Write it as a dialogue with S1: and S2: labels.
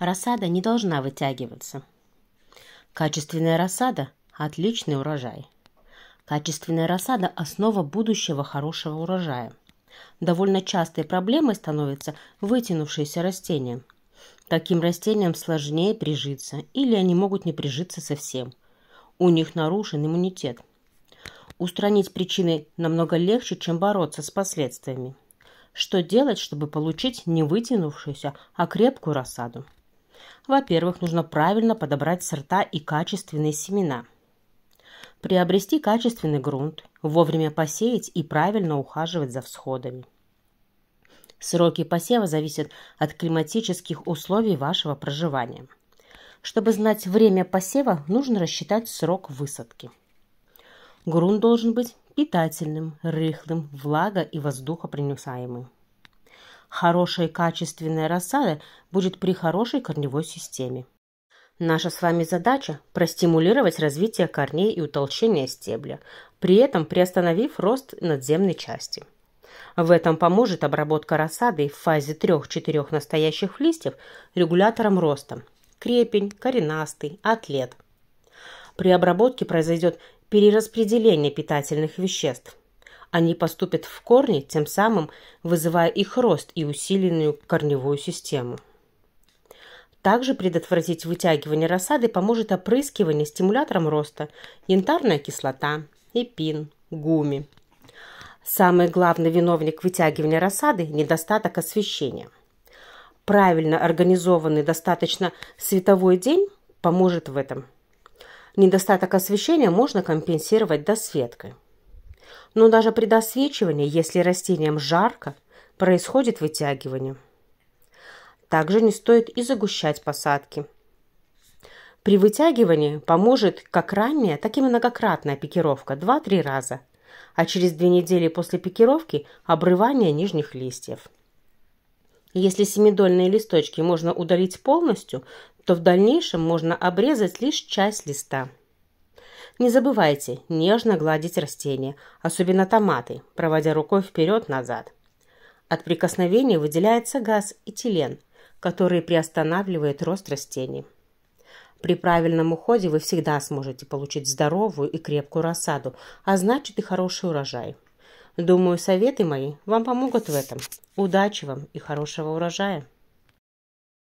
S1: Рассада не должна вытягиваться. Качественная рассада – отличный урожай. Качественная рассада – основа будущего хорошего урожая. Довольно частой проблемой становятся вытянувшиеся растения. Таким растениям сложнее прижиться или они могут не прижиться совсем. У них нарушен иммунитет. Устранить причины намного легче, чем бороться с последствиями. Что делать, чтобы получить не вытянувшуюся, а крепкую рассаду? Во-первых, нужно правильно подобрать сорта и качественные семена. Приобрести качественный грунт, вовремя посеять и правильно ухаживать за всходами. Сроки посева зависят от климатических условий вашего проживания. Чтобы знать время посева, нужно рассчитать срок высадки. Грунт должен быть питательным, рыхлым, влага- и воздухопринесаемым. Хорошая качественная рассада будет при хорошей корневой системе. Наша с вами задача – простимулировать развитие корней и утолщение стебля, при этом приостановив рост надземной части. В этом поможет обработка рассады в фазе 3-4 настоящих листьев регулятором роста – крепень, коренастый, атлет. При обработке произойдет перераспределение питательных веществ, они поступят в корни, тем самым вызывая их рост и усиленную корневую систему. Также предотвратить вытягивание рассады поможет опрыскивание стимулятором роста, янтарная кислота, эпин, гуми. Самый главный виновник вытягивания рассады – недостаток освещения. Правильно организованный достаточно световой день поможет в этом. Недостаток освещения можно компенсировать досветкой. Но даже при досвечивании, если растениям жарко, происходит вытягивание. Также не стоит и загущать посадки. При вытягивании поможет как ранняя, так и многократная пикировка 2-3 раза, а через 2 недели после пикировки обрывание нижних листьев. Если семидольные листочки можно удалить полностью, то в дальнейшем можно обрезать лишь часть листа. Не забывайте нежно гладить растения, особенно томаты, проводя рукой вперед-назад. От прикосновения выделяется газ этилен, который приостанавливает рост растений. При правильном уходе вы всегда сможете получить здоровую и крепкую рассаду, а значит и хороший урожай. Думаю, советы мои вам помогут в этом. Удачи вам и хорошего урожая!